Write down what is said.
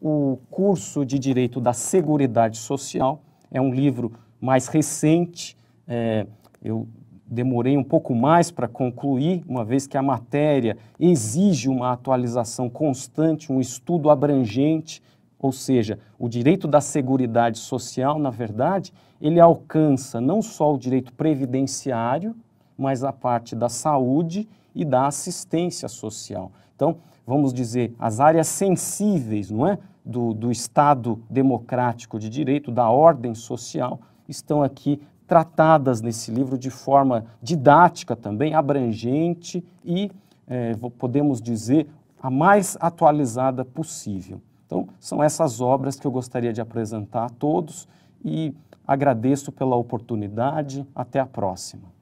o curso de Direito da Seguridade Social. É um livro mais recente, é, eu demorei um pouco mais para concluir, uma vez que a matéria exige uma atualização constante, um estudo abrangente, ou seja, o direito da Seguridade Social, na verdade, ele alcança não só o direito previdenciário, mas a parte da saúde e da assistência social. Então, vamos dizer, as áreas sensíveis, não é? Do, do Estado democrático de direito, da ordem social, estão aqui tratadas nesse livro de forma didática também, abrangente e, é, podemos dizer, a mais atualizada possível. Então, são essas obras que eu gostaria de apresentar a todos e agradeço pela oportunidade. Até a próxima.